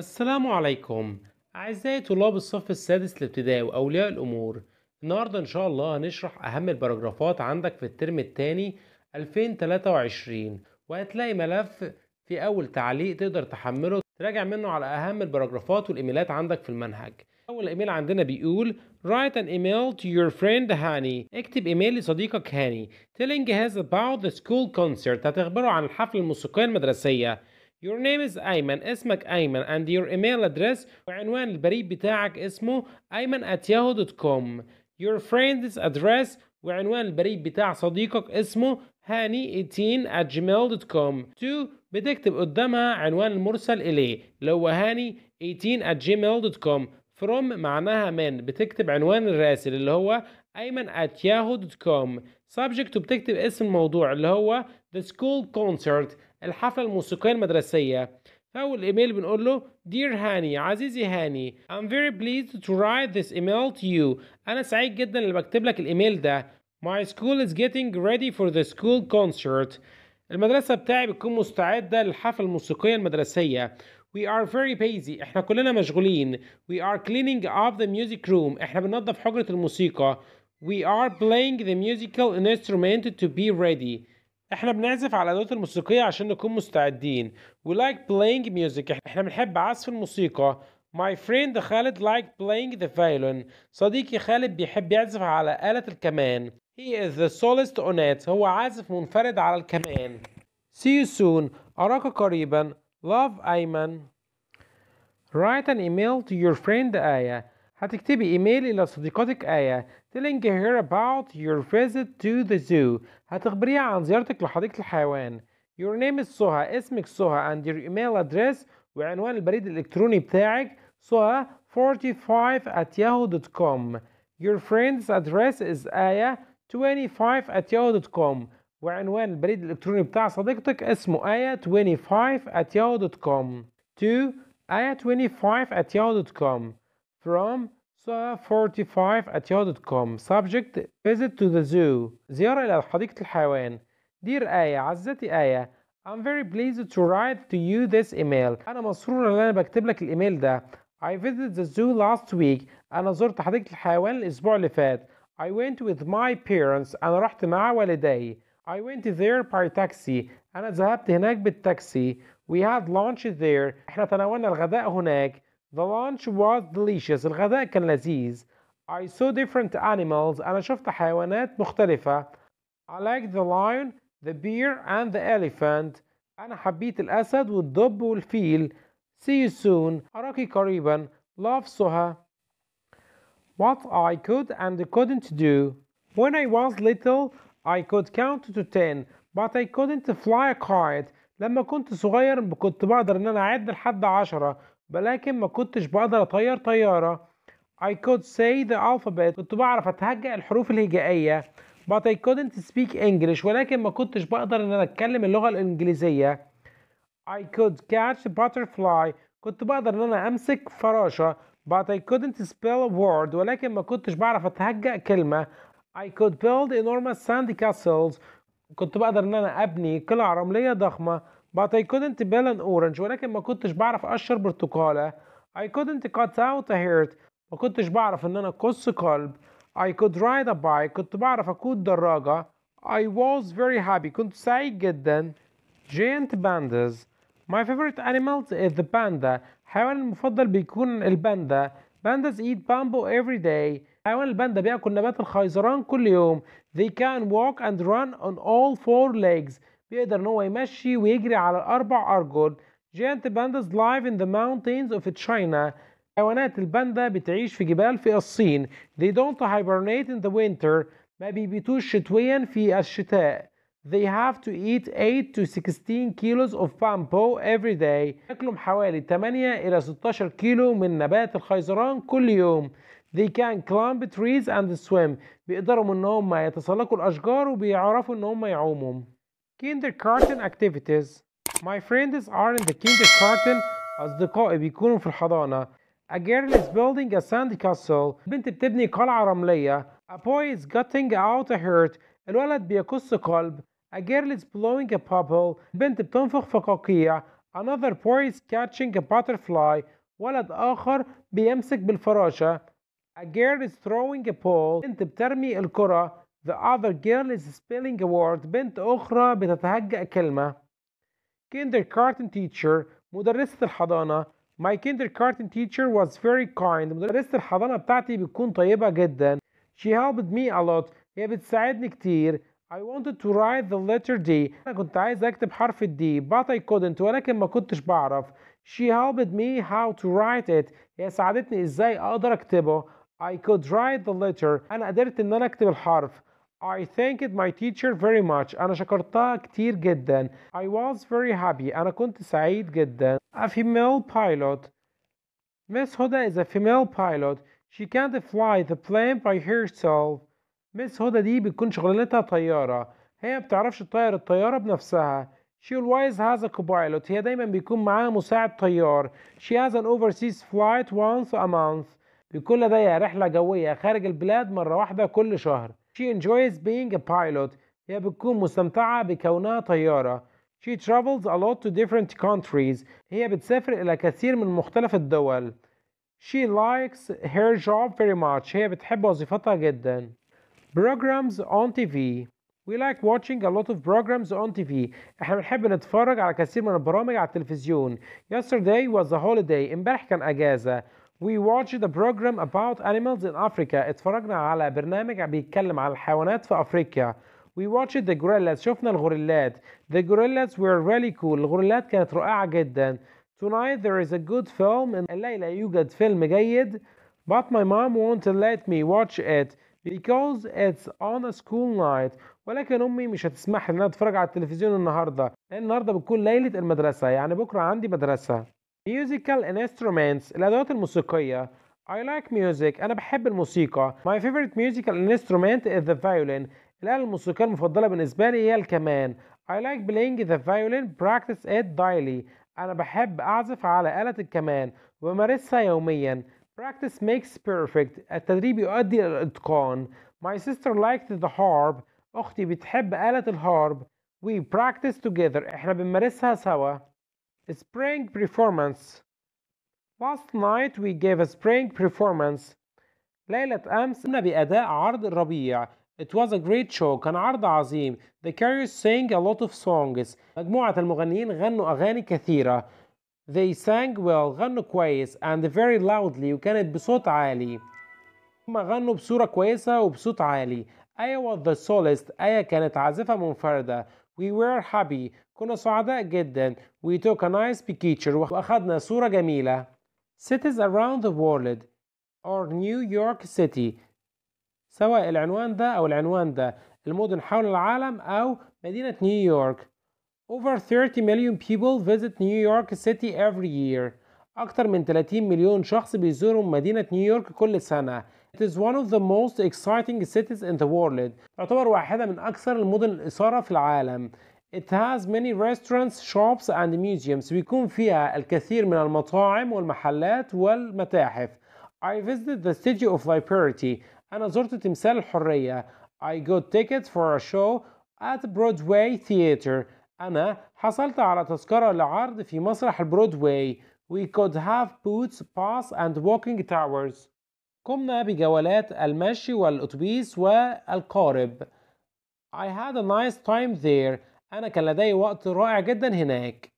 السلام عليكم أعزائي طلاب الصف السادس الابتدائي وأولياء الأمور النهاردة إن شاء الله هنشرح أهم البراجرافات عندك في الترم الثاني 2023 وهتلاقي ملف في أول تعليق تقدر تحمله تراجع منه على أهم البراجرافات والإيميلات عندك في المنهج أول إيميل عندنا بيقول Write an email to your friend هاني اكتب إيميل لصديقك هاني telling us about the school concert هتخبره عن الحفلة الموسيقية المدرسية Your name is أيمن اسمك أيمن and your email address وعنوان البريد بتاعك اسمه أيمن at yahoo.com Your friend's address وعنوان البريد بتاع صديقك اسمه هاني 18 at gmail.com 2 بتكتب قدامها عنوان المرسل إليه اللي هو هاني 18 at gmail.com from معناها من بتكتب عنوان الراسل اللي هو ايمن at yahoo.com subject بتكتب اسم الموضوع اللي هو the school concert الحفلة الموسيقية المدرسية فأول إيميل بنقول له Dear هاني عزيزي هاني I'm very pleased to write this email to you أنا سعيد جدا اللي بكتب لك الإيميل ده My school is getting ready for the school concert المدرسة بتاعي بتكون مستعدة للحفلة الموسيقية المدرسية We are very busy احنا كلنا مشغولين We are cleaning up the music room احنا بننظف حجرة الموسيقى We are playing the musical instrument to be ready احنا بنعزف على الادوات الموسيقيه عشان نكون مستعدين we like playing music احنا بنحب عزف الموسيقى my friend خالد like playing the violin صديقي خالد بيحب يعزف على آلة الكمان he is the soloist on it هو عازف منفرد على الكمان see you soon أراك قريبا love أيمن write an email to your friend ايا هتكتبي ايميل الى صديقتك آية telling her about your visit to the zoo هتخبريها عن زيارتك لحديقة الحيوان your name is سهى اسمك سهى and your email address وعنوان البريد الالكتروني بتاعك سهى 45 at yahoo.com your friend's address is آية 25 at yahoo.com وعنوان البريد الالكتروني بتاع صديقتك اسمه آية 25 at yahoo.com to آية 25 at yahoo.com from soa45atio.com subject visit to the zoo زيارة إلى حديقة الحيوان Dear Aya عزتي آية I'm very pleased to write to you this email أنا مسرور إن أنا بكتب ده I visited the zoo last week أنا زرت حديقة الحيوان الأسبوع اللي فات I went with my parents أنا رحت مع والدي I went there by taxi أنا ذهبت هناك بالتاكسي We had lunch there إحنا تناولنا الغداء هناك the lunch was delicious الغداء كان لذيذ I saw different animals أنا شفت حيوانات مختلفة I liked the lion, the bear and the elephant أنا حبيت الأسد والدب والفيل See you soon أراك قريبا Love Soha What I could and couldn't do When I was little I could count to ten but I couldn't fly a kite لما كنت صغير كنت بقدر ان انا اعد لحد عشرة ولكن ما كنتش بقدر أطير طيارة I could say the alphabet كنت بعرف أتهجأ الحروف الهجائية but I couldn't speak English ولكن ما كنتش بقدر إن أنا أتكلم اللغة الإنجليزية I could catch a butterfly كنت بقدر إن أنا أمسك فراشة but I couldn't spell a word ولكن ما كنتش بعرف أتهجأ كلمة I could build enormous sand castles كنت بقدر إن أنا أبني قلع رملية ضخمة but I couldn't peel an orange ولكن ما كنتش بعرف أقشر برتقالة I couldn't cut out a heart ما كنتش بعرف إن أنا أقص قلب I could ride a bike كنت بعرف أقود دراجة I was very happy كنت سعيد جدا giant pandas my favorite animal is the panda حيواني المفضل بيكون الباندا pandas eat bamboo every day حيوان الباندا بياكل نبات الخيزران كل يوم they can walk and run on all four legs بيقدر ان هو يمشي ويجري على الاربع ارجل جيانت بانداز لايف ان ذا ماونتينز اوف تشاينا حيوانات الباندا بتعيش في جبال في الصين they don't hibernate in the winter ما بيبيتوش شتويا في الشتاء they have to eat 8 to 16 kilos of bamboo every day ياكلهم حوالي 8 إلى 16 كيلو من نبات الخيزران كل يوم they can climb trees and swim بيقدروا ان هم يتسلقوا الأشجار وبيعرفوا ان هم يعوموا kindergarten activities My friends are in the kindergarten أصدقائي بيكونوا في الحضانة A girl is building a sand castle بنت بتبني قلعة رملية A boy is cutting out a heart الولد بيقص قلب A girl is blowing a bubble بنت بتنفخ فقاقيع Another boy is catching a butterfly ولد آخر بيمسك بالفراشة A girl is throwing a ball بنت بترمي الكرة the other girl is spelling a word بنت أخرى بتتهجأ كلمة kindergarten teacher مدرسة الحضانة My kindergarten teacher was very kind مدرسة الحضانة بتاعتي بتكون طيبة جدا She helped me a lot هي بتساعدني كتير I wanted to write the letter D أنا كنت عايز أكتب حرف D but I couldn't ولكن ما كنتش بعرف She helped me how to write it هي ساعدتني إزاي أقدر أكتبه I could write the letter أنا قدرت إن أنا أكتب الحرف I thanked my teacher very much. أنا شكرتها كتير جدا. I was very happy. أنا كنت سعيد جدا. A female pilot. Miss Huda is a female pilot. She can't fly the plane by herself. Miss Huda دي بتكون شغلانتها طيارة. هي بتعرفش تطير الطيارة بنفسها. She always has a co-pilot. هي دايما بيكون معاها مساعد طيار. She has an overseas flight once a month. بيكون لديها رحلة جوية خارج البلاد مرة واحدة كل شهر. She enjoys being a pilot هي بتكون مستمتعة بكونها طيارة She travels a lot to different countries هي بتسافر إلى كثير من مختلف الدول She likes her job very much هي بتحب وظيفتها جدا Programs on TV We like watching a lot of programs on TV. احنا بنحب نتفرج على كثير من البرامج على التلفزيون. Yesterday was a holiday. امبارح كان اجازة. We watched a program about animals in Africa. اتفرجنا على برنامج بيتكلم على الحيوانات في أفريقيا. We watched the gorillas. شفنا الغوريلات. The gorillas were really cool. الغوريلات كانت رائعة جدا. Tonight there is a good film. الليلة يوجد فيلم جيد. But my mom won't let me watch it because it's on a school night. ولكن أمي مش هتسمح لي إن أنا أتفرج على التلفزيون النهاردة. النهاردة بتكون ليلة المدرسة. يعني بكرة عندي مدرسة. Musical instruments الأدوات الموسيقية I like music أنا بحب الموسيقى My favorite musical instrument is the violin الآلة الموسيقية المفضلة بالنسبة لي هي الكمان I like playing the violin practice it daily أنا بحب أعزف على آلة الكمان وأمارسها يوميا Practice makes perfect التدريب يؤدي إلى الإتقان My sister liked the harp أختي بتحب آلة الهارب We practice together إحنا بنمارسها سوا spring performance last night we gave a spring performance ليلة أمس قمنا بأداء عرض الربيع It was a great show كان عرض عظيم The Carriers sang a lot of songs مجموعة المغنيين غنوا أغاني كثيرة They sang well غنوا كويس and very loudly وكانت بصوت عالي هما غنوا بصورة كويسة وبصوت عالي Aya was the soloist, Aya كانت عازفة منفردة We were happy كنا سعداء جدا We took a nice picture وأخذنا صورة جميلة Cities around the world or New York City سواء العنوان ده أو العنوان ده المدن حول العالم أو مدينة نيويورك Over 30 million people visit New York City every year أكثر من 30 مليون شخص بيزوروا مدينة نيويورك كل سنة. It is one of the most exciting cities in the world. تعتبر واحدة من أكثر المدن إثارة في العالم. It has many restaurants, shops and museums. بيكون فيها الكثير من المطاعم والمحلات والمتاحف. I visited the Statue of Liberty. أنا زرت تمثال الحرية. I got tickets for a show at Broadway Theater. أنا حصلت على تذكرة لعرض في مسرح البرودواي. We could have boots, paths, and walking towers. قمنا بجولات المشي والأتوبيس والقارب. I had a nice time there. أنا كان لدي وقت رائع جدا هناك.